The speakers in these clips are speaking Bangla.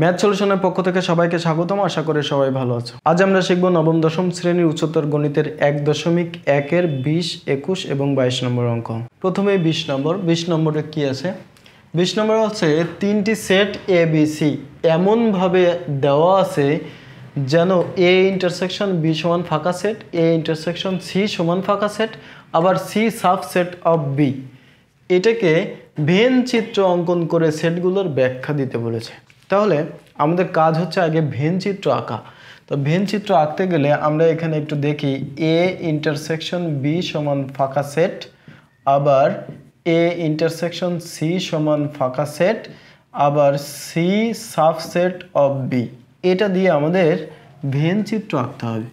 ম্যাথ সলিউশনের পক্ষ থেকে সবাইকে স্বাগতম আশা করে সবাই ভালো আছো আজ আমরা শিখব নবম দশম শ্রেণীর উচ্চতর গণিতের এক দশমিক একের বিশ একুশ এবং বাইশ নম্বর অঙ্ক প্রথমে বিশ নম্বর বিশ নম্বরে কি আছে বিশ নম্বর হচ্ছে তিনটি সেট এ বি সি এমনভাবে দেওয়া আছে যেন এ ইন্টারসেকশন বি সমান ফাঁকা সেট এ ইন্টারসেকশন সি সমান ফাঁকা সেট আবার সি সাবসেট অফ বি এটাকে ভেন চিত্র অঙ্কন করে সেটগুলোর ব্যাখ্যা দিতে বলেছে তাহলে আমাদের কাজ হচ্ছে আগে ভেন চিত্র আঁকা তো ভেন চিত্র আঁকতে গেলে আমরা এখানে একটু দেখি এ ইন্টারসেকশন বি সমান ফাঁকা সেট আবার এ ইন্টারসেকশন সি সমান ফাঁকা সেট আবার সি সেট অফ বি এটা দিয়ে আমাদের ভেন চিত্র আঁকতে হবে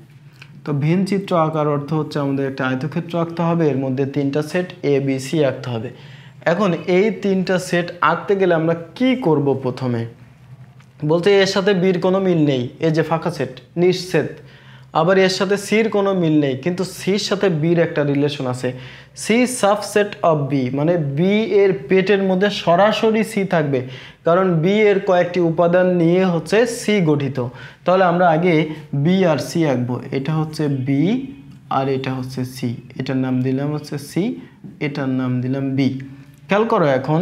তো ভেন চিত্র আঁকার অর্থ হচ্ছে আমাদের একটা আয়তক্ষেত্র আঁকতে হবে এর মধ্যে তিনটা সেট এ বি সি আঁকতে হবে এখন এই তিনটা সেট আঁকতে গেলে আমরা কি করব প্রথমে বলছে এর সাথে বির কোনো মিল নেই এ যে ফাঁকা সেট নিঃসেদ আবার এর সাথে সির কোনো মিল নেই কিন্তু সির সাথে বির একটা রিলেশন আছে সি সাবসেট অফ বি মানে বি এর পেটের মধ্যে সরাসরি সি থাকবে কারণ বি এর কয়েকটি উপাদান নিয়ে হচ্ছে সি গঠিত তাহলে আমরা আগে বি আর সি আঁকবো এটা হচ্ছে বি আর এটা হচ্ছে সি এটার নাম দিলাম হচ্ছে সি এটার নাম দিলাম বি খেয়াল করো এখন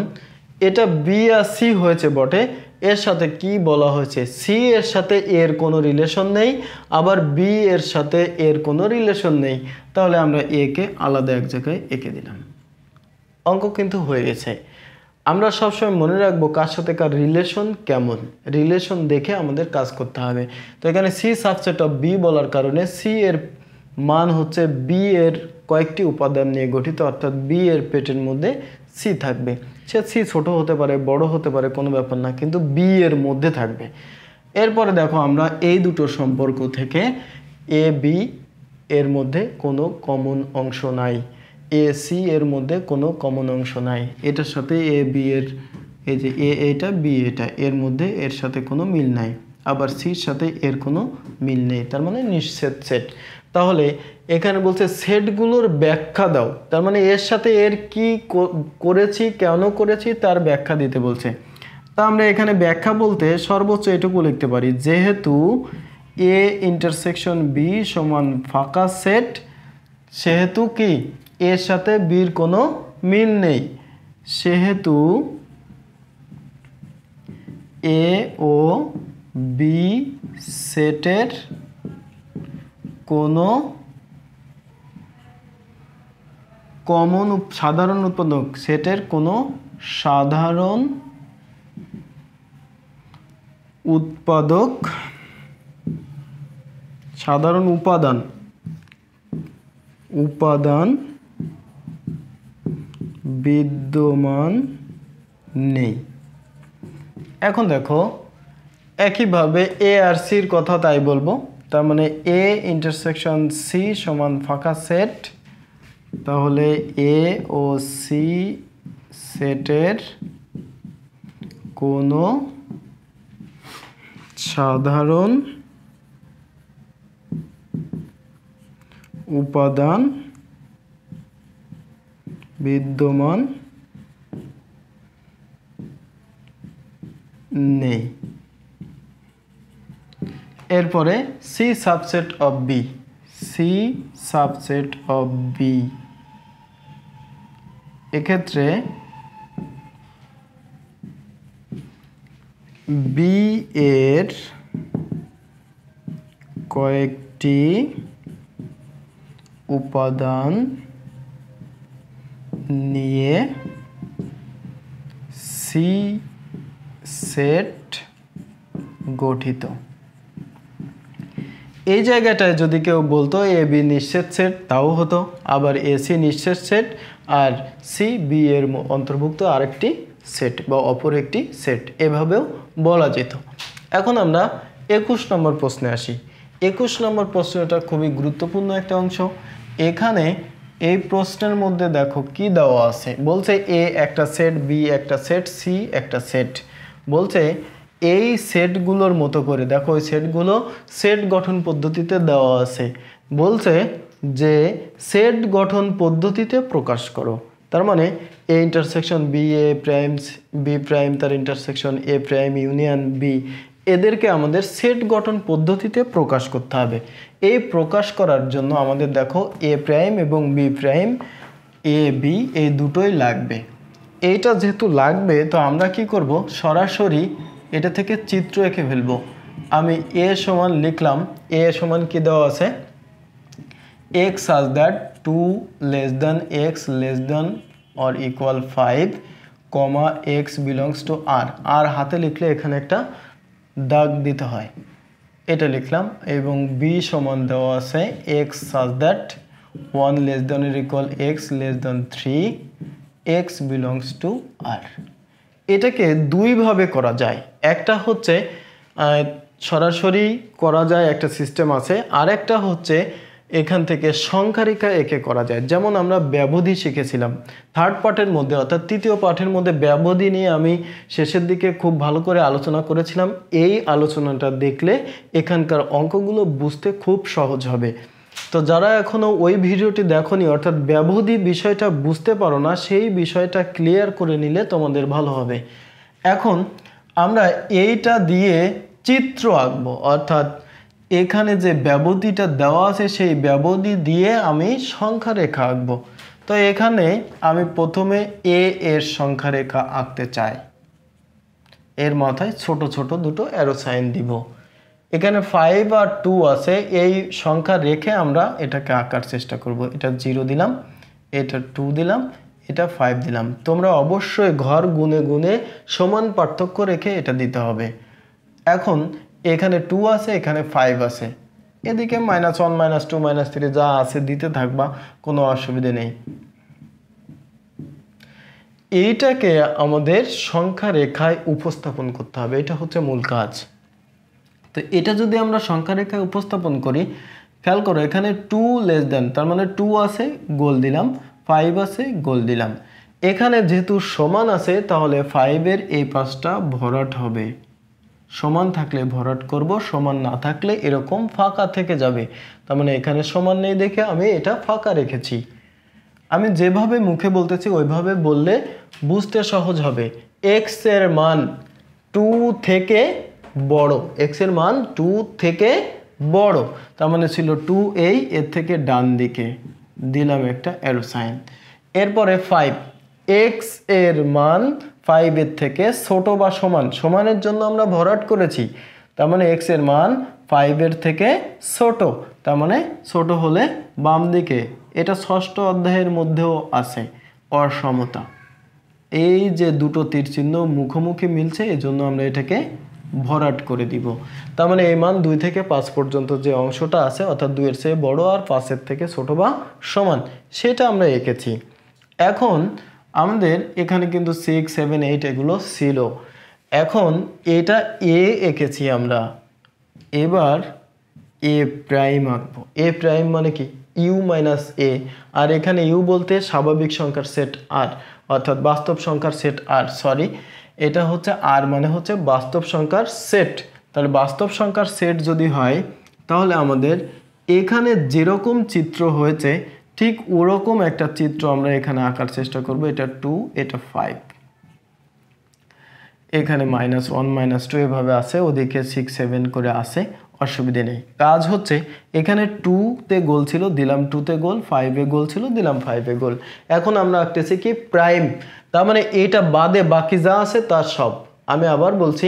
এটা বি আর সি হয়েছে বটে এর সাথে কি বলা হয়েছে সি এর সাথে এর কোনো রিলেশন নেই আবার বি এর সাথে এর কোনো রিলেশন নেই তাহলে আমরা এ কে আলাদা এক জায়গায় এঁকে দিলাম অঙ্ক কিন্তু হয়ে গেছে আমরা সবসময় মনে রাখবো কার সাথে কার রিলেশন কেমন রিলেশন দেখে আমাদের কাজ করতে হবে তো এখানে সি সাবসেট অফ বি বলার কারণে সি এর মান হচ্ছে বি এর কয়েকটি উপাদান নিয়ে গঠিত অর্থাৎ বি এর পেটের মধ্যে সি থাকবে সে সি ছোট হতে পারে বড় হতে পারে কোনো ব্যাপার না কিন্তু বি এর মধ্যে থাকবে এরপরে দেখো আমরা এই দুটো সম্পর্ক থেকে এ বি এর মধ্যে কোনো কমন অংশ নাই এ সি এর মধ্যে কোনো কমন অংশ নাই এটার সাথে এ বি এর এই যে এ এটা বি এটা এর মধ্যে এর সাথে কোনো মিল নাই আবার সির সাথে এর কোনো মিল নেই তার মানে নিশ্চেদ সেট তাহলে এখানে বলছে সেটগুলোর ব্যাখ্যা দাও তার মানে এর সাথে এর কি করেছি কেন করেছি তার ব্যাখ্যা দিতে বলছে তা আমরা এখানে ব্যাখ্যা বলতে সর্বোচ্চ এটুকু লিখতে পারি যেহেতু এ ইন্টারসেকশন বি সমান ফাঁকা সেট সেহেতু কি এর সাথে বির কোনো মিল নেই সেহেতু এ ও বি সেটের কোনো কমন সাধারণ উৎপাদক সেটের কোনো সাধারণ উৎপাদক সাধারণ উপাদান উপাদান বিদ্যমান নেই এখন দেখো একইভাবে এ আর সির কথা তাই বলবো তার মানে এ ইন্টারসেকশন সি সমান ফাঁকা সেট তাহলে এ ও সি সেটের কোনো সাধারণ উপাদান বিদ্যমান নেই এরপরে C subset of B C subset of B এক্ষেত্রে বি এর কয়েকটি উপাদান নিয়ে সি সেট গঠিত এই জায়গাটায় যদি কেউ বলতো এ বি নিশ্চেদ সেট তাও হতো আবার এসি নিশ্চেদ সেট আর সি বি এর অন্তর্ভুক্ত আরেকটি সেট বা অপর একটি সেট এভাবেও বলা যেত এখন আমরা একুশ নম্বর প্রশ্নে আসি একুশ নম্বর প্রশ্নটা খুবই গুরুত্বপূর্ণ একটা অংশ এখানে এই প্রশ্নের মধ্যে দেখো কি দেওয়া আছে বলছে এ একটা সেট বি একটা সেট সি একটা সেট বলছে এই সেটগুলোর মতো করে দেখো ওই সেটগুলো সেট গঠন পদ্ধতিতে দেওয়া আছে বলছে যে সেট গঠন পদ্ধতিতে প্রকাশ করো তার মানে A intersection B A prime B prime তার intersection A prime union B এদেরকে আমাদের সেট গঠন পদ্ধতিতে প্রকাশ করতে হবে এই প্রকাশ করার জন্য আমাদের দেখো এ প্রাইম এবং বি প্রাইম এ বি এই দুটোই লাগবে এইটা যেহেতু লাগবে তো আমরা কি করব সরাসরি এটা থেকে চিত্র এঁকে ফেলবো আমি এ সমান লিখলাম এ সমান কি দেওয়া আছে x such that two less than x less than or equal five comma x belongs to R আর হাতে লিখলে এখানে একটা দাগ দিতে হয় এটা লিখলাম এবং বি সমান দেওয়া আছে x such that one less than equal x less than three x belongs to R এটাকে দুইভাবে করা যায় একটা হচ্ছে সরাসরি করা যায় একটা সিস্টেম আছে আর একটা হচ্ছে এখান থেকে সংখ্যারিকা একে করা যায় যেমন আমরা ব্যবধি শিখেছিলাম থার্ড পার্টের মধ্যে অর্থাৎ তৃতীয় পাঠের মধ্যে ব্যবধি নিয়ে আমি শেষের দিকে খুব ভালো করে আলোচনা করেছিলাম এই আলোচনাটা দেখলে এখানকার অঙ্কগুলো বুঝতে খুব সহজ হবে তো যারা এখনও ওই ভিডিওটি দেখনি অর্থাৎ ব্যবধি বিষয়টা বুঝতে পারো না সেই বিষয়টা ক্লিয়ার করে নিলে তোমাদের ভালো হবে এখন আমরা এইটা দিয়ে চিত্র আঁকব অর্থাৎ এখানে যে ব্যবধিটা দেওয়া আছে সেই ব্যবধি দিয়ে আমি সংখ্যা রেখা আঁকব তো এখানে আমি প্রথমে এ এর সংখ্যা রেখা আঁকতে চাই এর মাথায় ছোট ছোট দুটো অ্যারো সাইন দিব এখানে ফাইভ আর টু আছে এই সংখ্যা রেখে আমরা এটাকে আঁকার চেষ্টা করব এটা জিরো দিলাম এটা টু দিলাম এটা ফাইভ দিলাম তোমরা অবশ্যই ঘর গুনে গুনে সমান পার্থক্য রেখে এটা দিতে হবে এখন এখানে টু আছে এখানে ফাইভ আছে এদিকে minus one minus two minus three যা আছে দিতে থাকবা কোনো অসুবিধে নেই এইটাকে আমাদের সংখ্যা রেখায় উপস্থাপন করতে হবে এটা হচ্ছে মূল কাজ তো এটা যদি আমরা সংখ্যা রেখায় উপস্থাপন করি খেয়াল করো এখানে টু লেস দেন তার মানে টু আছে গোল দিলাম ফাইভ আছে গোল দিলাম এখানে যেহেতু সমান আছে তাহলে ফাইভের এই পাঁচটা ভরাট হবে সমান থাকলে ভরাট করব সমান না থাকলে এরকম ফাঁকা থেকে যাবে তার মানে এখানে সমান নেই দেখে আমি এটা ফাঁকা রেখেছি আমি যেভাবে মুখে বলতেছি ওইভাবে বললে বুঝতে সহজ হবে এক্সের মান টু থেকে বড় এক্স এর মান টু থেকে বড় তার মানে ছিল টু এই এর থেকে ডান দিকে দিলাম একটা অ্যালোসাইন এরপরে ফাইভ এক্স এর মান ফাইভের থেকে ছোট বা সমান সমানের জন্য আমরা ভরাট করেছি তার মানে এক্স এর মান ফাইভের থেকে ছোট তার মানে ছোট হলে বাম দিকে এটা ষষ্ঠ অধ্যায়ের মধ্যেও আছে অসমতা এই যে দুটো তীর চিহ্ন মুখোমুখি মিলছে এজন্য আমরা এটাকে ভরাট করে দিব তার মানে এই মান দুই থেকে পাঁচ পর্যন্ত যে অংশটা আছে অর্থাৎ দুইয়ের চেয়ে বড় আর পাঁচের থেকে ছোট বা সমান সেটা আমরা এঁকেছি এখন আমাদের এখানে কিন্তু সিক্স সেভেন এইট এগুলো ছিল এখন এটা এ এঁকেছি আমরা এবার এ প্রাইম আঁকব এ প্রাইম মানে কি ইউ মাইনাস এ আর এখানে ইউ বলতে স্বাভাবিক সংখ্যার সেট আর অর্থাৎ বাস্তব সংখ্যার সেট আর সরি এটা হচ্ছে আর মানে হচ্ছে বাস্তব সংখ্যার সেট তাহলে বাস্তব সংখ্যার সেট যদি হয় তাহলে আমাদের এখানে যেরকম চিত্র হয়েছে ঠিক ওরকম একটা চিত্র আমরা এখানে আঁকার চেষ্টা করব এটা টু এটা ফাইভ এখানে মাইনাস ওয়ান মাইনাস টু এভাবে আসে ওদিকে সিক্স সেভেন করে আসে অসুবিধে নেই কাজ হচ্ছে এখানে টুতে গোল ছিল দিলাম টুতে গোল ফাইভে গোল ছিল দিলাম ফাইভে গোল এখন আমরা আঁকতেছি কি প্রাইম তার মানে এটা বাদে বাকি যা আছে তার সব আমি আবার বলছি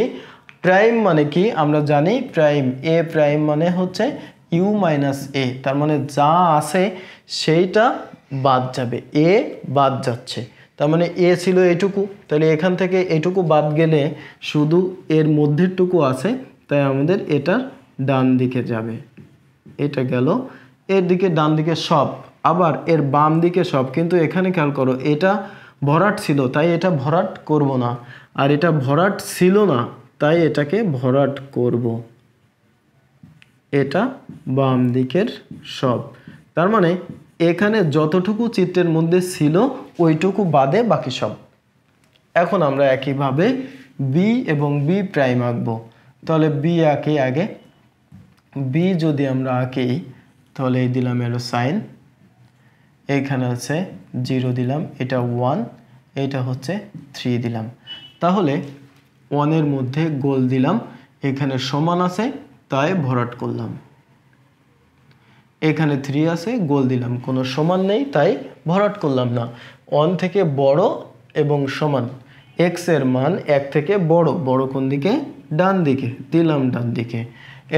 প্রাইম মানে কি আমরা জানি প্রাইম এ প্রাইম মানে হচ্ছে ইউ মাইনাস এ তার মানে যা আছে সেইটা বাদ যাবে এ বাদ যাচ্ছে তার মানে এ ছিল এটুকু তাহলে এখান থেকে এটুকু বাদ গেলে শুধু এর মধ্যেরটুকু আছে তাই আমাদের এটার ডান দিকে যাবে এটা গেল এর দিকে ডান দিকে সব আবার এর বাম দিকে সব কিন্তু এখানে খেয়াল করো এটা ভরাট ছিল তাই এটা ভরাট করব না আর এটা ভরাট ছিল না তাই এটাকে ভরাট করব এটা বাম দিকের সব তার মানে এখানে যতটুকু চিত্রের মধ্যে ছিল ওইটুকু বাদে বাকি সব এখন আমরা একইভাবে বি এবং বি প্রাইম আঁকবো তাহলে বি আঁকে আগে বি যদি আমরা আঁকি তাহলে এই দিলাম এলো সাইন এখানে আছে জিরো দিলাম এটা ওয়ান এটা হচ্ছে থ্রি দিলাম তাহলে ওয়ানের মধ্যে গোল দিলাম এখানে সমান আছে তাই ভরাট করলাম এখানে থ্রি আছে গোল দিলাম কোনো সমান নেই তাই ভরাট করলাম না ওয়ান থেকে বড় এবং সমান এক্সের মান এক থেকে বড় বড় কোন দিকে ডান দিকে দিলাম ডান দিকে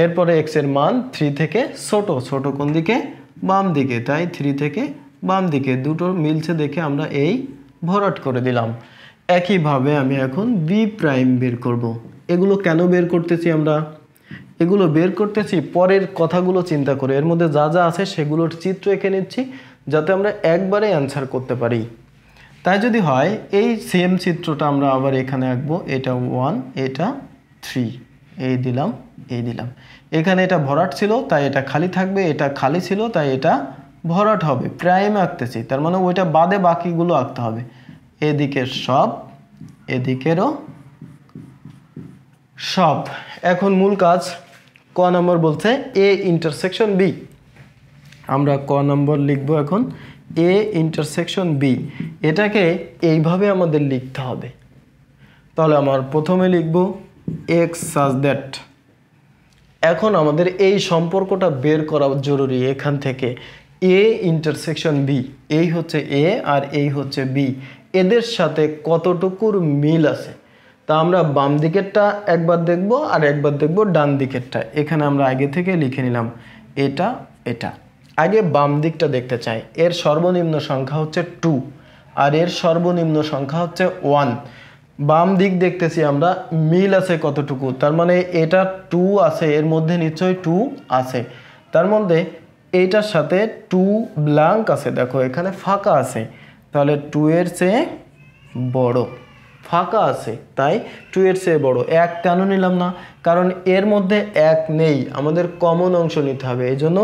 এরপরে এক্সের মান থ্রি থেকে ছোট ছোট কোন দিকে বাম দিকে তাই থ্রি থেকে বাম দিকে দুটো মিলছে দেখে আমরা এই ভরাট করে দিলাম একইভাবে আমি এখন বি প্রাইম বের করব। এগুলো কেন বের করতেছি আমরা এগুলো বের করতেছি পরের কথাগুলো চিন্তা করে এর মধ্যে যা যা আছে সেগুলোর চিত্র এঁকে নিচ্ছি যাতে আমরা একবারে অ্যান্সার করতে পারি তাই যদি হয় এই সেম চিত্রটা আমরা আবার এখানে আঁকবো এটা ওয়ান এটা থ্রি এই দিলাম এই দিলাম এখানে এটা ভরাট ছিল তাই এটা খালি থাকবে এটা খালি ছিল তাই এটা ভরাট হবে প্রাইমে আঁকতেছি তার মানে ওইটা বাদে বাকিগুলো আঁকতে হবে এদিকে সব এদিকেরও সব এখন মূল কাজ ক নম্বর বলছে এ ইন্টারসেকশন বি আমরা ক নম্বর লিখব এখন এ ইন্টারসেকশন বি এটাকে এইভাবে আমাদের লিখতে হবে তাহলে আমার প্রথমে লিখবো এক্স সাজ দ্যাট এখন আমাদের এই সম্পর্কটা বের করা জরুরি এখান থেকে এ ইন্টারসেকশন বি এই হচ্ছে এ আর এই হচ্ছে বি এদের সাথে কতটুকুর মিল আছে তা আমরা বাম দিকেরটা একবার দেখব আর একবার দেখব ডান দিকেরটা এখানে আমরা আগে থেকে লিখে নিলাম এটা এটা আগে বাম দিকটা দেখতে চাই এর সর্বনিম্ন সংখ্যা হচ্ছে টু আর এর সর্বনিম্ন সংখ্যা হচ্ছে ওয়ান বাম দিক দেখতেছি আমরা মিল আছে কতটুকু তার মানে এটা টু আছে এর মধ্যে নিশ্চয়ই টু আছে তার মধ্যে এইটার সাথে টু ব্ল্যাঙ্ক আছে দেখো এখানে ফাঁকা আছে তাহলে টু এর চেয়ে বড় ফাঁকা আছে তাই টু এর চেয়ে বড় এক কেন নিলাম না কারণ এর মধ্যে এক নেই আমাদের কমন অংশ নিতে হবে এই জন্য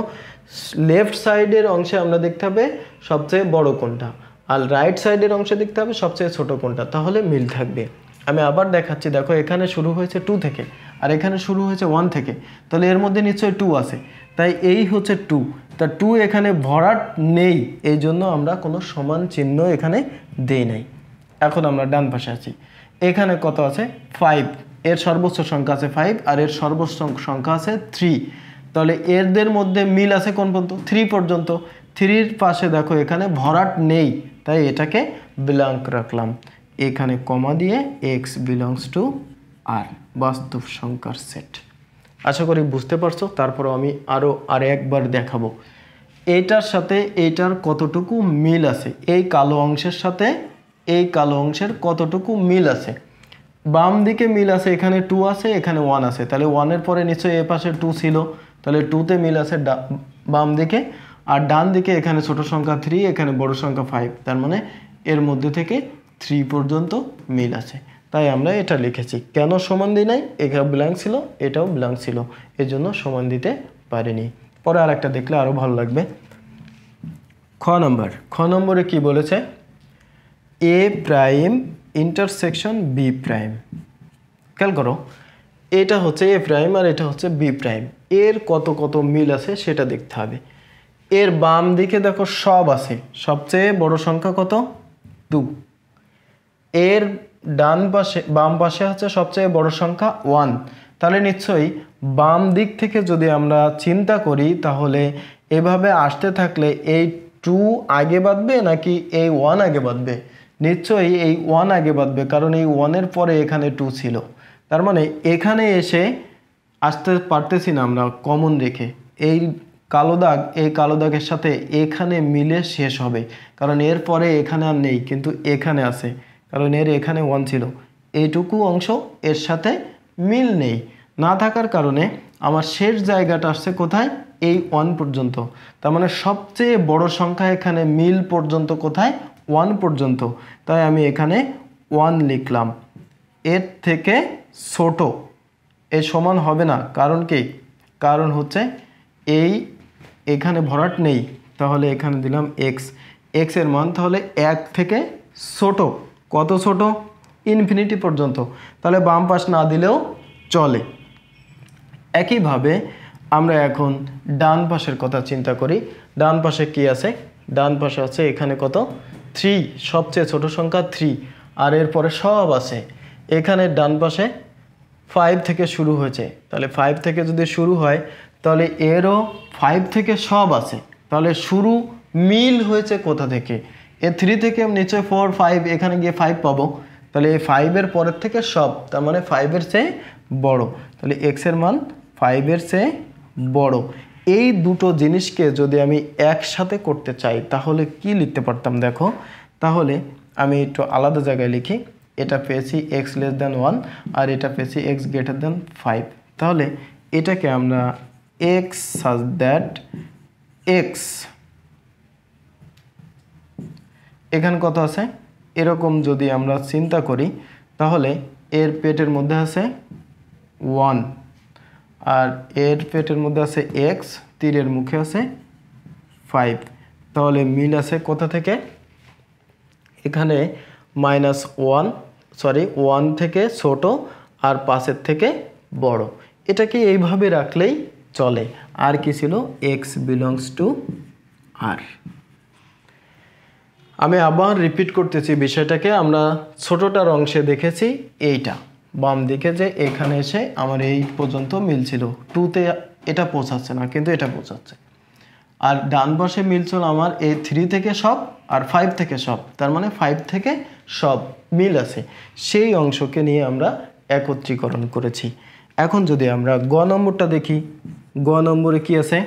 লেফট সাইডের অংশে আমরা দেখতে হবে সবচেয়ে বড় কোনটা আর রাইট সাইডের অংশে দেখতে হবে সবচেয়ে ছোট কোনটা তাহলে মিল থাকবে আমি আবার দেখাচ্ছি দেখো এখানে শুরু হয়েছে টু থেকে আর এখানে শুরু হয়েছে ওয়ান থেকে তাহলে এর মধ্যে নিশ্চয়ই টু আছে তাই এই হচ্ছে টু তা টু এখানে ভরাট নেই এই জন্য আমরা কোনো সমান চিহ্ন এখানে দেই নাই এখন আমরা ডান পাশে আছি এখানে কত আছে ফাইভ এর সর্বোচ্চ সংখ্যা আছে ফাইভ আর এর সর্বোচ্চ সংখ্যা আছে থ্রি তাহলে এরদের মধ্যে মিল আছে কোন পর্যন্ত থ্রি পর্যন্ত থ্রির পাশে দেখো এখানে ভরাট নেই তাই এটাকে বিলং রাখলাম এখানে কমা দিয়ে এক্স বিলংস টু আর বাস্তব সংখ্যার সেট আশা করি বুঝতে পারছো তারপর আমি আরও আর একবার দেখাবো এটার সাথে এটার কতটুকু মিল আছে এই কালো অংশের সাথে এই কালো অংশের কতটুকু মিল আছে বাম দিকে মিল আছে এখানে টু আছে এখানে ওয়ান আছে তাহলে ওয়ানের পরে নিশ্চয়ই এ পাশে টু ছিল তাহলে টুতে মিল আছে বাম দিকে আর ডান দিকে এখানে ছোট সংখ্যা থ্রি এখানে বড় সংখ্যা ফাইভ তার মানে এর মধ্যে থেকে থ্রি পর্যন্ত মিল আছে তাই আমরা এটা লিখেছি কেন সমান দিই নাই এটা ব্ল্যাঙ্ক ছিল এটাও ব্ল্যাঙ্ক ছিল এজন্য সমান দিতে পারিনি পরে আর একটা দেখলে আরও ভালো লাগবে খ নম্বর খ নম্বরে কি বলেছে A prime intersection B prime খেয়াল করো এটা হচ্ছে এ প্রাইম আর এটা হচ্ছে বি প্রাইম এর কত কত মিল আছে সেটা দেখতে হবে এর বাম দিকে দেখো সব আছে সবচেয়ে বড় সংখ্যা কত দু এর ডান পাশে বাম পাশে হচ্ছে সবচেয়ে বড় সংখ্যা ওয়ান তাহলে নিশ্চয়ই বাম দিক থেকে যদি আমরা চিন্তা করি তাহলে এভাবে আসতে থাকলে এই টু আগে বাঁধবে নাকি এই ওয়ান আগে বাঁধবে নিশ্চয়ই এই ওয়ান আগে বাঁধবে কারণ এই ওয়ানের পরে এখানে টু ছিল তার মানে এখানে এসে আসতে পারতেছি না আমরা কমন রেখে এই কালো দাগ এই কালো দাগের সাথে এখানে মিলে শেষ হবে কারণ এর পরে এখানে আর নেই কিন্তু এখানে আছে কারণ এর এখানে ওয়ান ছিল এইটুকু অংশ এর সাথে মিল নেই না থাকার কারণে আমার শেষ জায়গাটা আসছে কোথায় এই ওয়ান পর্যন্ত তার মানে সবচেয়ে বড় সংখ্যা এখানে মিল পর্যন্ত কোথায় ওয়ান পর্যন্ত তাই আমি এখানে ওয়ান লিখলাম এর থেকে ছোট এ সমান হবে না কারণ কি কারণ হচ্ছে এই এখানে ভরাট নেই তাহলে এখানে দিলাম এক্স এক্সের মান তাহলে এক থেকে ছোট কত ছোট ইনফিনিটি পর্যন্ত তাহলে বাম পাশ না দিলেও চলে একইভাবে আমরা এখন ডান পাশের কথা চিন্তা করি ডান পাশে কি আছে ডান পাশে আছে এখানে কত থ্রি সবচেয়ে ছোট সংখ্যা থ্রি আর এরপরে সব আছে এখানে ডান পাশে ফাইভ থেকে শুরু হয়েছে তাহলে ফাইভ থেকে যদি শুরু হয় তাহলে এরও ফাইভ থেকে সব আছে তাহলে শুরু মিল হয়েছে কোথা থেকে এ থ্রি থেকে নিচে ফোর ফাইভ এখানে গিয়ে ফাইভ পাবো তাহলে এই ফাইভের পরের থেকে সব তার মানে ফাইভের চেয়ে বড় তাহলে এক্সের মান ফাইভের চেয়ে বড় এই দুটো জিনিসকে যদি আমি একসাথে করতে চাই তাহলে কি লিখতে পারতাম দেখো তাহলে আমি একটু আলাদা জায়গায় লিখি এটা পেয়েছি এক্স লেস দেন ওয়ান আর এটা পেয়েছি এক্স গ্রেটার দ্যান ফাইভ তাহলে এটাকে আমরা x such that x এখানে কত আছে এরকম যদি আমরা চিন্তা করি তাহলে এর পেটের মধ্যে আছে ওয়ান আর এর পেটের মধ্যে আছে এক্স তীরের মুখে আছে ফাইভ তাহলে মিল আছে কোথা থেকে এখানে মাইনাস ওয়ান সরি ওয়ান থেকে ছোট আর পাশের থেকে বড় এটাকে এইভাবে রাখলেই চলে আর কি ছিল এক্স বিলংস টু আর আমি আবার রিপিট করতেছি বিষয়টাকে আমরা ছোটোটার অংশে দেখেছি এইটা বাম দিকে যে এখানে এসে আমার এই পর্যন্ত মিলছিল টুতে এটা পৌঁছাচ্ছে না কিন্তু এটা পৌঁছাচ্ছে আর ডান পাশে মিলছিল আমার এ থ্রি থেকে সব আর ফাইভ থেকে সব তার মানে ফাইভ থেকে সব মিল আছে সেই অংশকে নিয়ে আমরা একত্রীকরণ করেছি এখন যদি আমরা গ নম্বরটা দেখি গ নম্বরে কি আছে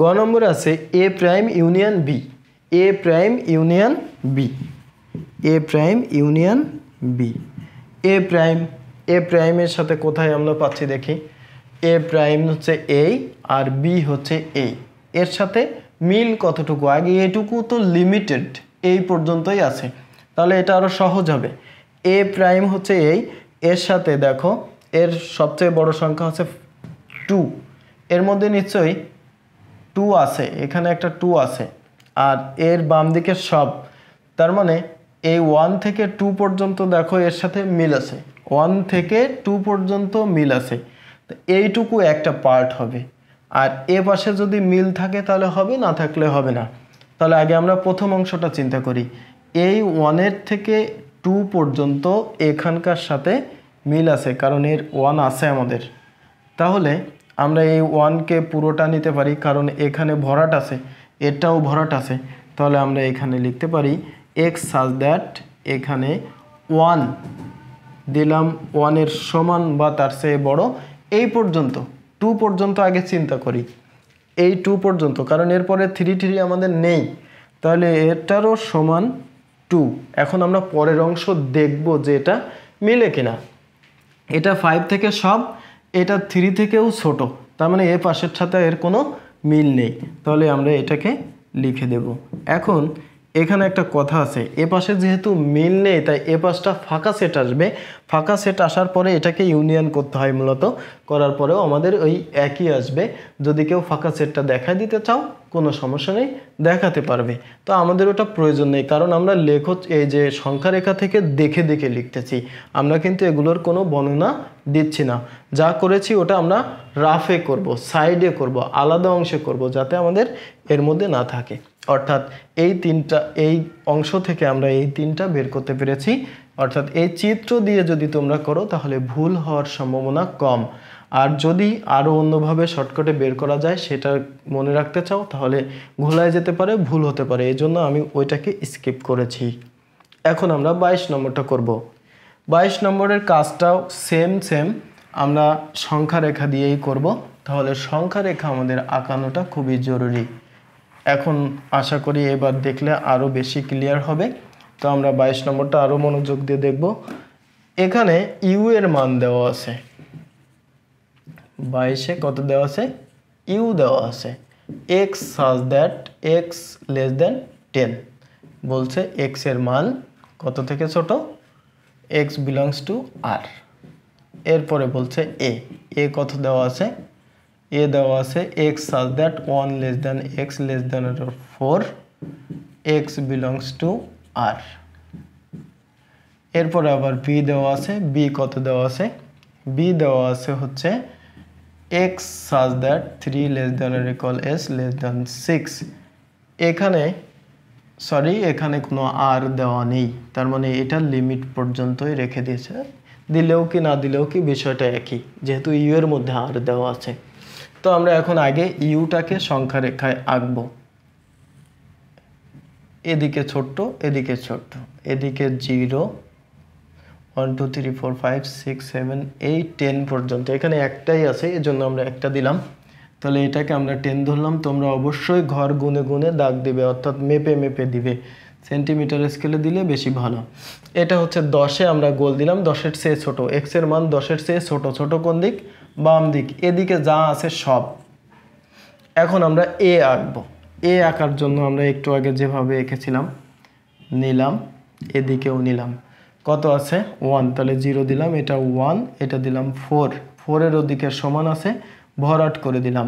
গ নম্বরে আছে A prime union B A prime union B A prime union B A prime A প্রাইমের সাথে কোথায় আমরা পাচ্ছি দেখি এ প্রাইম হচ্ছে এই আর বি হচ্ছে এই এর সাথে মিল কতটুকু আগে এটুকু তো লিমিটেড এই পর্যন্তই আছে তাহলে এটা আরও সহজ হবে এ প্রাইম হচ্ছে এই এর সাথে দেখো এর সবচেয়ে বড় সংখ্যা হচ্ছে টু এর মধ্যে নিশ্চয়ই টু আছে এখানে একটা টু আছে আর এর বাম দিকে সব তার মানে এই ওয়ান থেকে টু পর্যন্ত দেখো এর সাথে মিল আছে ওয়ান থেকে টু পর্যন্ত মিল আছে তো এইটুকু একটা পার্ট হবে আর এ পাশে যদি মিল থাকে তাহলে হবে না থাকলে হবে না তাহলে আগে আমরা প্রথম অংশটা চিন্তা করি এই ওয়ানের থেকে টু পর্যন্ত এখানকার সাথে মিল আছে কারণ এর ওয়ান আছে আমাদের তাহলে আমরা এই ওয়ানকে পুরোটা নিতে পারি কারণ এখানে ভরাট আছে এটাও ভরাট আছে তাহলে আমরা এখানে লিখতে পারি এক্স সাজ দ্যাট এখানে ওয়ান দিলাম ওয়ানের সমান বা তার চেয়ে বড় এই পর্যন্ত টু পর্যন্ত আগে চিন্তা করি এই টু পর্যন্ত কারণ এরপরে থ্রি থ্রি আমাদের নেই তাহলে এটারও সমান টু এখন আমরা পরের অংশ দেখব যে এটা মিলে কিনা এটা ফাইভ থেকে সব এটা থ্রি থেকেও ছোট তার মানে এ পাশের সাথে এর কোনো মিল নেই তাহলে আমরা এটাকে লিখে দেব এখন এখানে একটা কথা আছে এ পাশে যেহেতু মিল নেই তাই এ পাশটা ফাঁকা সেট আসবে ফাঁকা সেট আসার পরে এটাকে ইউনিয়ন করতে হয় মূলত করার পরেও আমাদের ওই একই আসবে যদি কেউ ফাঁকা সেটটা দেখা দিতে চাও কোনো সমস্যা নেই দেখাতে পারবে তো আমাদের ওটা প্রয়োজন নেই কারণ আমরা লেখ এই যে সংখ্যা রেখা থেকে দেখে দেখে লিখতেছি আমরা কিন্তু এগুলোর কোনো বর্ণনা দিচ্ছি না যা করেছি ওটা আমরা রাফে করব সাইডে করব আলাদা অংশে করব যাতে আমাদের এর মধ্যে না থাকে অর্থাৎ এই তিনটা এই অংশ থেকে আমরা এই তিনটা বের করতে পেরেছি অর্থাৎ এই চিত্র দিয়ে যদি তোমরা করো তাহলে ভুল হওয়ার সম্ভাবনা কম আর যদি আরও অন্যভাবে শর্টকাটে বের করা যায় সেটা মনে রাখতে চাও তাহলে ঘোলায় যেতে পারে ভুল হতে পারে এই জন্য আমি ওইটাকে স্কিপ করেছি এখন আমরা ২২ নম্বরটা করব ২২ নম্বরের কাজটাও সেম সেম আমরা সংখ্যা রেখা দিয়েই করব তাহলে সংখ্যা রেখা আমাদের আঁকানোটা খুবই জরুরি এখন আশা করি এবার দেখলে আরও বেশি ক্লিয়ার হবে তো আমরা বাইশ নম্বরটা আরও মনোযোগ দিয়ে দেখব এখানে ইউ এর মান দেওয়া আছে বাইশে কত দেওয়া আছে ইউ দেওয়া আছে x such that x less than ten বলছে এক্স এর মান কত থেকে ছোট এক্স বিলংস টু আর এরপরে বলছে এ এ কত দেওয়া আছে এ দেওয়া আছে x such that one less than x less than four x belongs to R এরপর আবার বি দেওয়া আছে বি কত দেওয়া আছে বি দেওয়া আছে হচ্ছে x such that three less than equal x less than six এখানে সরি এখানে কোনো আর দেওয়া নেই তার মানে এটা লিমিট পর্যন্তই রেখে দিয়েছে দিলেও কি না দিলেও কি বিষয়টা একই যেহেতু ইউ এর মধ্যে আর দেওয়া আছে তো আমরা এখন আগে ইউটাকে সংখ্যা রেখায় আঁকবো এদিকে ছোট্ট এদিকে ছোট্ট এদিকে zero one two three four five six seven eight ten পর্যন্ত এখানে একটাই আছে এজন্য আমরা একটা দিলাম তাহলে এটাকে আমরা টেন ধরলাম তোমরা অবশ্যই ঘর গুনে গুনে দাগ দিবে অর্থাৎ মেপে মেপে দিবে সেন্টিমিটার স্কেলে দিলে বেশি ভালো এটা হচ্ছে দশে আমরা গোল দিলাম দশের চেয়ে ছোটো এক্সের মান দশের চেয়ে ছোটো ছোটো কোন দিক বাম দিক এদিকে যা আছে সব এখন আমরা এ আঁকব এ আঁকার জন্য আমরা একটু আগে যেভাবে এঁকেছিলাম নিলাম এদিকেও নিলাম কত আছে ওয়ান তাহলে জিরো দিলাম এটা ওয়ান এটা দিলাম ফোর ফোরের ওদিকে সমান আছে ভরাট করে দিলাম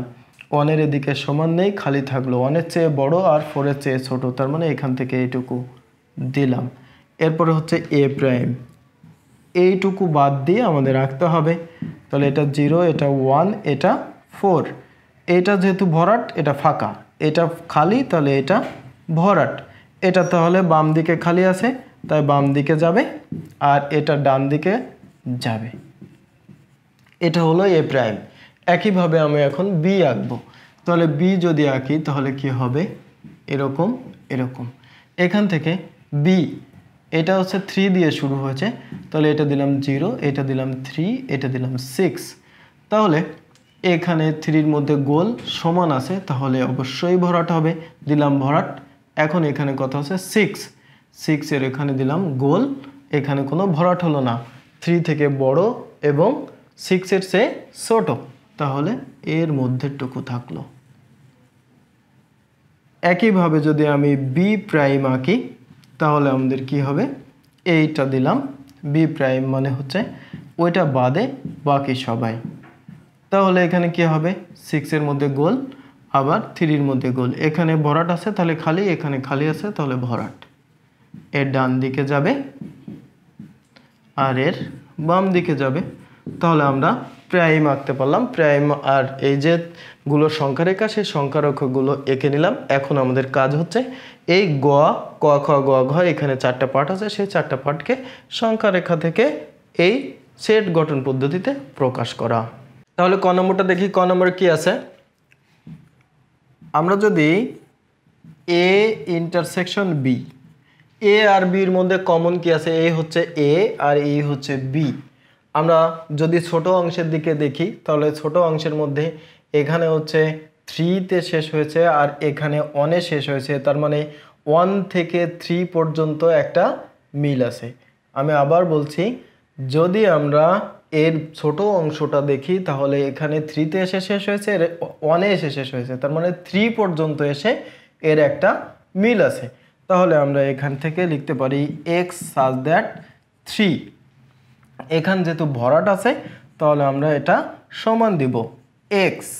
ওয়ানের এদিকে সমান নেই খালি থাকলো ওয়ানের চেয়ে বড় আর ফোরের চেয়ে ছোট তার মানে এখান থেকে এটুকু দিলাম এরপরে হচ্ছে এ প্রাইম এইটুকু বাদ দিয়ে আমাদের রাখতে হবে তাহলে এটা জিরো এটা ওয়ান এটা ফোর এটা যেহেতু ভরাট এটা ফাঁকা এটা খালি তাহলে এটা ভরাট এটা তাহলে বাম দিকে খালি আছে তাই বাম দিকে যাবে আর এটা ডান দিকে যাবে এটা হলো এ প্রাইম একইভাবে আমি এখন বি আঁকবো তাহলে বি যদি আঁকি তাহলে কি হবে এরকম এরকম এখান থেকে বি এটা হচ্ছে থ্রি দিয়ে শুরু হয়েছে তাহলে এটা দিলাম জিরো এটা দিলাম থ্রি এটা দিলাম সিক্স তাহলে এখানে থ্রির মধ্যে গোল সমান আছে তাহলে অবশ্যই ভরাট হবে দিলাম ভরাট এখন এখানে কথা হচ্ছে সিক্স সিক্সের এখানে দিলাম গোল এখানে কোনো ভরাট হলো না থ্রি থেকে বড় এবং সিক্সের সে ছোট তাহলে এর মধ্যেটুকু থাকলো একইভাবে যদি আমি বি প্রাইম আঁকি তাহলে আমাদের কি হবে এইটা দিলাম বি প্রাইম মানে হচ্ছে ওইটা বাদে বাকি সবাই তাহলে এখানে কি হবে সিক্সের মধ্যে গোল আবার থ্রির মধ্যে গোল এখানে ভরাট আছে তাহলে খালি এখানে খালি আছে তাহলে ভরাট এর ডান দিকে যাবে আর এর বাম দিকে যাবে তাহলে আমরা প্রাইম আঁকতে পারলাম প্রাইম আর এই যে গুলো সংখ্যা রেখা সেই সংখ্যারক্ষগুলো এঁকে নিলাম এখন আমাদের কাজ হচ্ছে এই গ ক খ গ ঘ এখানে চারটা পার্ট আছে সেই চারটা পার্টকে সংখ্যা রেখা থেকে এই সেট গঠন পদ্ধতিতে প্রকাশ করা তাহলে ক নম্বরটা দেখি ক নম্বর কি আছে আমরা যদি এ ইন্টারসেকশন বি এ আর বির মধ্যে কমন কি আছে এ হচ্ছে এ আর এ e হচ্ছে বি আমরা যদি ছোট অংশের দিকে দেখি তাহলে ছোট অংশের মধ্যে এখানে হচ্ছে থ্রিতে শেষ হয়েছে আর এখানে ওয়ানে শেষ হয়েছে তার মানে ওয়ান থেকে থ্রি পর্যন্ত একটা মিল আছে আমি আবার বলছি যদি আমরা এর ছোট অংশটা দেখি তাহলে এখানে থ্রিতে এসে শেষ হয়েছে এর ওয়ানে এসে শেষ হয়েছে তার মানে থ্রি পর্যন্ত এসে এর একটা মিল আছে তাহলে আমরা এখান থেকে লিখতে পারি এক্স সাজ দ্যাট থ্রি এখান যেহেতু ভরাট আছে তাহলে আমরা এটা সমান দিব এক্স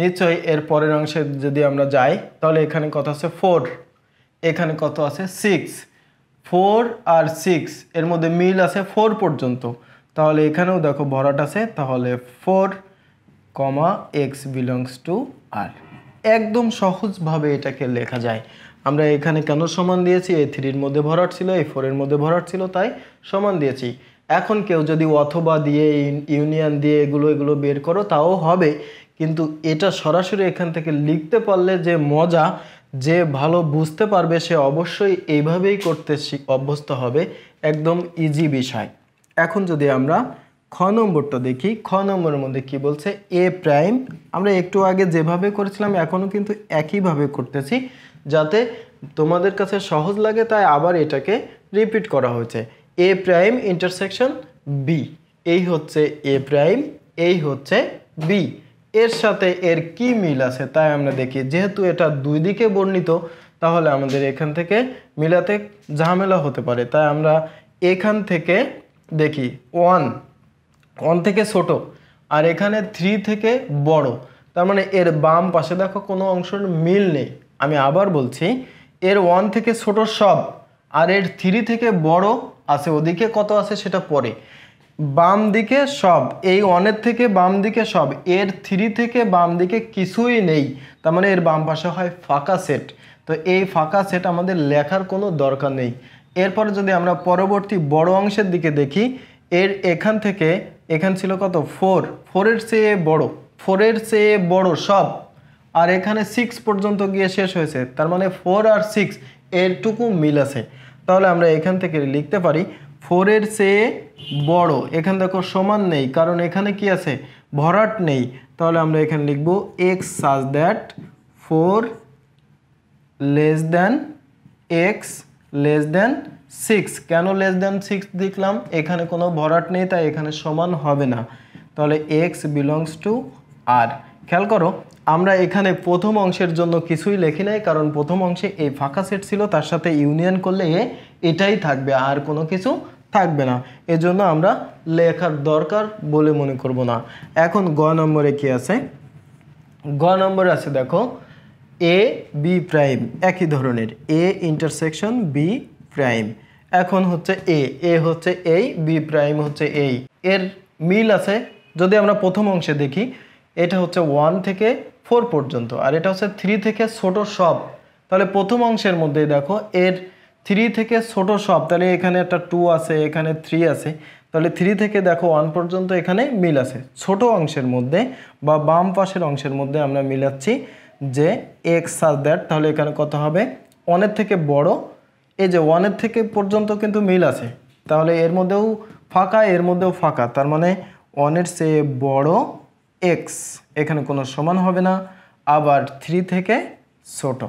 নিশ্চয়ই এর পরের অংশে যদি আমরা যাই তাহলে এখানে কত আছে ফোর এখানে কত আছে সিক্স ফোর আর সিক্স এর মধ্যে মিল আছে ফোর পর্যন্ত তাহলে এখানেও দেখো ভরাট আছে তাহলে four comma x belongs to R একদম সহজভাবে এটাকে লেখা যায় আমরা এখানে কেন সমান দিয়েছি এই থ্রির মধ্যে ভরাট ছিল এই ফোরের মধ্যে ভরাট ছিল তাই সমান দিয়েছি এখন কেউ যদি অথবা দিয়ে ইউনিয়ন দিয়ে এগুলো এগুলো বের করো তাও হবে কিন্তু এটা সরাসরি এখান থেকে লিখতে পারলে যে মজা যে ভালো বুঝতে পারবে সে অবশ্যই এইভাবেই করতে অভ্যস্ত হবে একদম ইজি বিষয় এখন যদি আমরা খ নম্বরটা দেখি খ নম্বরের মধ্যে কি বলছে এ প্রাইম আমরা একটু আগে যেভাবে করেছিলাম এখনও কিন্তু একইভাবে করতেছি যাতে তোমাদের কাছে সহজ লাগে তাই আবার এটাকে রিপিট করা হয়েছে এ প্রাইম ইন্টারসেকশন বি এই হচ্ছে এ প্রাইম এই হচ্ছে বি এর সাথে এর কি মিল আছে তাই আমরা দেখি যেহেতু এটা দুই দিকে বর্ণিত তাহলে আমাদের এখান থেকে মিলাতে ঝামেলা হতে পারে তাই আমরা এখান থেকে দেখি ওয়ান ওয়ান থেকে ছোট আর এখানে থ্রি থেকে বড় তার মানে এর বাম পাশে দেখো কোনো অংশের মিল নেই আমি আবার বলছি এর ওয়ান থেকে ছোট সব আর এর থ্রি থেকে বড় আছে ওদিকে কত আছে সেটা পরে বাম দিকে সব এই অনের থেকে বাম দিকে সব এর থ্রি থেকে বাম দিকে কিছুই নেই তার মানে এর বাম পাশে হয় ফাঁকা সেট তো এই ফাঁকা সেট আমাদের লেখার কোনো দরকার নেই এরপরে যদি আমরা পরবর্তী বড় অংশের দিকে দেখি এর এখান থেকে এখান ছিল কত ফোর ফোরের চেয়ে বড় ফোরের চেয়ে বড় সব আর এখানে সিক্স পর্যন্ত গিয়ে শেষ হয়েছে তার মানে ফোর আর সিক্স এরটুকু মিল আছে তাহলে আমরা এখান থেকে লিখতে পারি ফোরের চেয়ে বড় এখান দেখো সমান নেই কারণ এখানে কি আছে ভরাট নেই তাহলে আমরা এখানে লিখব x such that four less than x less than six কেন লেস দেন সিক্স দেখলাম এখানে কোনো ভরাট নেই তাই এখানে সমান হবে না তাহলে এক্স বিলংস টু আর খেয়াল করো আমরা এখানে প্রথম অংশের জন্য কিছুই লেখি নাই কারণ প্রথম অংশে এই ফাঁকা সেট ছিল তার সাথে ইউনিয়ন করলে এটাই থাকবে আর কোনো কিছু থাকবে না এজন্য আমরা লেখার দরকার বলে মনে করব না এখন গ নম্বরে কি আছে গ নম্বরে আছে দেখো এ বি প্রাইম একই ধরনের এ ইন্টারসেকশন বি প্রাইম এখন হচ্ছে এ এ হচ্ছে এই বি প্রাইম হচ্ছে এই এর মিল আছে যদি আমরা প্রথম অংশে দেখি এটা হচ্ছে ওয়ান থেকে ফোর পর্যন্ত আর এটা হচ্ছে থ্রি থেকে ছোট সব তাহলে প্রথম অংশের মধ্যে দেখো এর থ্রি থেকে ছোট সব তাহলে এখানে একটা টু আছে এখানে থ্রি আছে তাহলে থ্রি থেকে দেখো ওয়ান পর্যন্ত এখানে মিল আছে ছোট অংশের মধ্যে বা বাম পাশের অংশের মধ্যে আমরা মিলাচ্ছি যে এক্স আর দ্যাট তাহলে এখানে কত হবে ওয়ানের থেকে বড় এই যে ওয়ানের থেকে পর্যন্ত কিন্তু মিল আছে তাহলে এর মধ্যেও ফাঁকা এর মধ্যেও ফাঁকা তার মানে ওয়ানের সে বড় এক্স এখানে কোনো সমান হবে না আবার থ্রি থেকে ছোট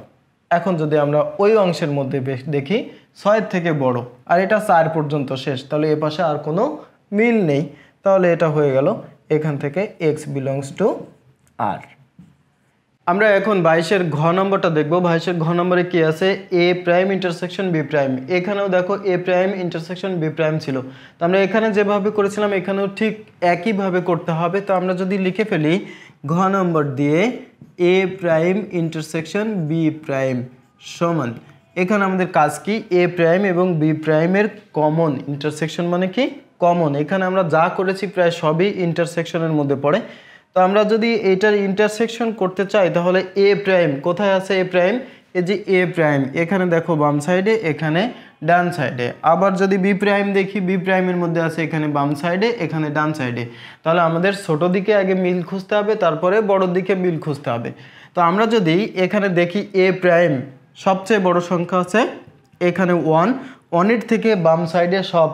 এখন যদি আমরা ওই অংশের মধ্যে দেখি ছয়ের থেকে বড় আর এটা চার পর্যন্ত শেষ তাহলে এ পাশে আর কোনো মিল নেই তাহলে এটা হয়ে গেল এখান থেকে এক্স বিলংস টু আর আমরা এখন বাইশের ঘ নম্বরটা দেখবো বাইশের ঘ নম্বরে কি আছে A prime intersection B prime এখানেও দেখো A prime intersection B prime ছিল তো আমরা এখানে যেভাবে করেছিলাম এখানেও ঠিক একইভাবে করতে হবে তো আমরা যদি লিখে ফেলি ঘ নম্বর দিয়ে A prime intersection B prime সমান এখানে আমাদের কাজ কি এ প্রাইম এবং বি প্রাইমের কমন ইন্টারসেকশন মানে কি কমন এখানে আমরা যা করেছি প্রায় সবই ইন্টারসেকশনের মধ্যে পড়ে তো আমরা যদি এটার ইন্টারসেকশন করতে চাই তাহলে এ প্রাইম কোথায় আছে এ প্রাইম এই যে এ প্রাইম এখানে দেখো বাম সাইডে এখানে ডান সাইডে আবার যদি বি প্রাইম দেখি বি প্রাইমের মধ্যে আছে এখানে বাম সাইডে এখানে ডান সাইডে তাহলে আমাদের ছোটো দিকে আগে মিল খুঁজতে হবে তারপরে বড় দিকে মিল খুঁজতে হবে তো আমরা যদি এখানে দেখি এ প্রাইম সবচেয়ে বড় সংখ্যা আছে এখানে ওয়ান ওয়ানের থেকে বাম সাইডে সব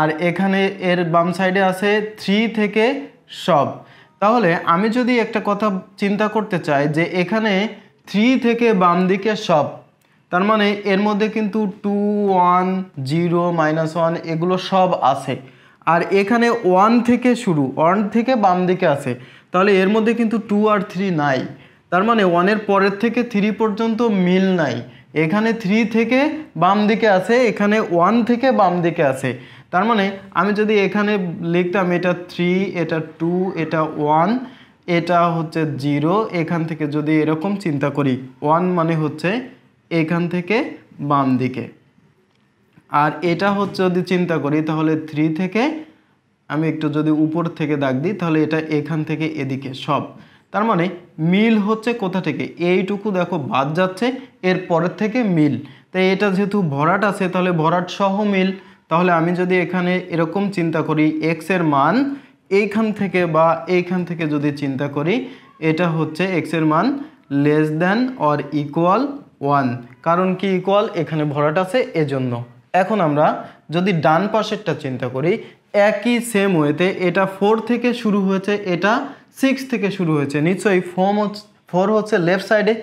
আর এখানে এর বাম সাইডে আছে থ্রি থেকে সব তাহলে আমি যদি একটা কথা চিন্তা করতে চাই যে এখানে থ্রি থেকে বাম দিকে সব তার মানে এর মধ্যে কিন্তু two one zero minus one এগুলো সব আছে আর এখানে ওয়ান থেকে শুরু ওয়ান থেকে বাম দিকে আছে তাহলে এর মধ্যে কিন্তু টু আর থ্রি নাই তার মানে ওয়ানের পরের থেকে থ্রি পর্যন্ত মিল নাই এখানে থ্রি থেকে বাম দিকে আছে এখানে ওয়ান থেকে বাম দিকে আছে তার মানে আমি যদি এখানে লিখতাম এটা থ্রি এটা টু এটা ওয়ান এটা হচ্ছে জিরো এখান থেকে যদি এরকম চিন্তা করি ওয়ান মানে হচ্ছে এখান থেকে বাম দিকে আর এটা হচ্ছে যদি চিন্তা করি তাহলে থ্রি থেকে আমি একটু যদি উপর থেকে দাগ দিই তাহলে এটা এখান থেকে এদিকে সব তার মানে মিল হচ্ছে কোথা থেকে এইটুকু দেখো বাদ যাচ্ছে এর পরের থেকে মিল তাই এটা যেহেতু ভরাট আছে তাহলে ভরাট সহ মিল তাহলে আমি যদি এখানে এরকম চিন্তা করি এক্সের মান এইখান থেকে বা এইখান থেকে যদি চিন্তা করি এটা হচ্ছে এক্সের মান less than or equal one কারণ কি ইকুয়াল এখানে ভরাট আছে এজন্য এখন আমরা যদি ডান পাশেরটা চিন্তা করি একই সেম ওয়েতে এটা ফোর থেকে শুরু হয়েছে এটা সিক্স থেকে শুরু হয়েছে নিশ্চয়ই ফোম ফোর হচ্ছে লেফট সাইডে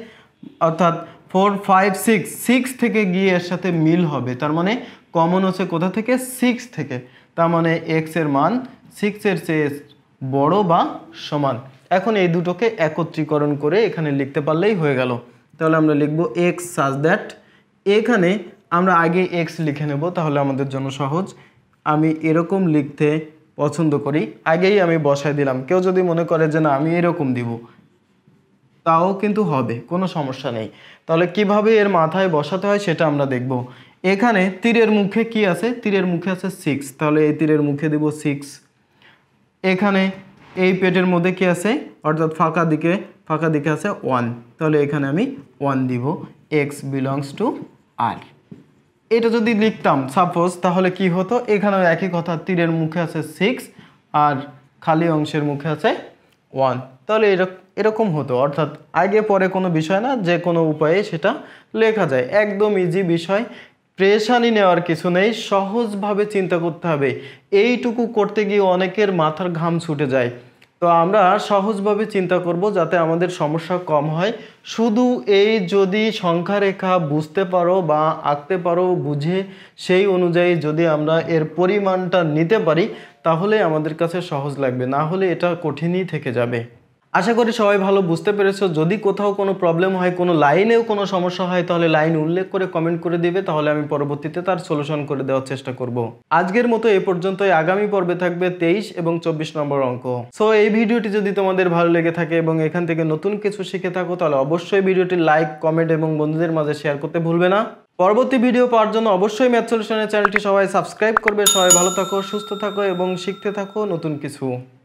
অর্থাৎ ফোর ফাইভ সিক্স সিক্স থেকে গিয়ে এর সাথে মিল হবে তার মানে কমন হচ্ছে কোথা থেকে সিক্স থেকে তার মানে এক্সের মান সিক্সের চেয়ে বড় বা সমান এখন এই দুটোকে একত্রীকরণ করে এখানে লিখতে পারলেই হয়ে গেল তাহলে আমরা লিখব এক্স সাজ দ্যাট এখানে আমরা আগে এক্স লিখে নেব তাহলে আমাদের জন্য সহজ আমি এরকম লিখতে পছন্দ করি আগেই আমি বসাই দিলাম কেউ যদি মনে করে যে না আমি এরকম দিব তাও কিন্তু হবে কোনো সমস্যা নেই তাহলে কিভাবে এর মাথায় বসাতে হয় সেটা আমরা দেখব এখানে তীরের মুখে কি আছে তীরের মুখে আছে সিক্স তাহলে এই তীরের মুখে দিব সিক্স এখানে এই পেটের মধ্যে কি আছে অর্থাৎ ফাঁকা দিকে ফাঁকা দিকে আছে ওয়ান তাহলে এখানে আমি ওয়ান দিব এক্স বিলংস টু আর এটা যদি লিখতাম সাপোজ তাহলে কি হতো এখানেও একই কথা তীরের মুখে আছে সিক্স আর খালি অংশের মুখে আছে ওয়ান তাহলে এরকম হতো অর্থাৎ আগে পরে কোনো বিষয় না যে কোনো উপায়ে সেটা লেখা যায় একদম ইজি বিষয় প্রেশানি নেওয়ার কিছু নেই সহজভাবে চিন্তা করতে হবে এইটুকু করতে গিয়ে অনেকের মাথার ঘাম ছুটে যায় তো আমরা সহজভাবে চিন্তা করব যাতে আমাদের সমস্যা কম হয় শুধু এই যদি সংখ্যা রেখা বুঝতে পারো বা আঁকতে পারো বুঝে সেই অনুযায়ী যদি আমরা এর পরিমাণটা নিতে পারি তাহলে আমাদের কাছে সহজ লাগবে না হলে এটা কঠিনই থেকে যাবে আশা করি সবাই ভালো বুঝতে পেরেছো যদি কোথাও কোনো প্রবলেম হয় কোনো লাইনেও কোনো সমস্যা হয় তাহলে লাইন উল্লেখ করে কমেন্ট করে দিবে তাহলে আমি পরবর্তীতে তার সলিউশন করে দেওয়ার চেষ্টা করব আজকের মতো এ পর্যন্তই আগামী পর্বে থাকবে তেইশ এবং চব্বিশ নম্বর অঙ্ক সো এই ভিডিওটি যদি তোমাদের ভালো লেগে থাকে এবং এখান থেকে নতুন কিছু শিখে থাকো তাহলে অবশ্যই ভিডিওটি লাইক কমেন্ট এবং বন্ধুদের মাঝে শেয়ার করতে ভুলবে না পরবর্তী ভিডিও পাওয়ার জন্য অবশ্যই ম্যাথ সলিউশনের চ্যানেলটি সবাই সাবস্ক্রাইব করবে সবাই ভালো থাকো সুস্থ থাকো এবং শিখতে থাকো নতুন কিছু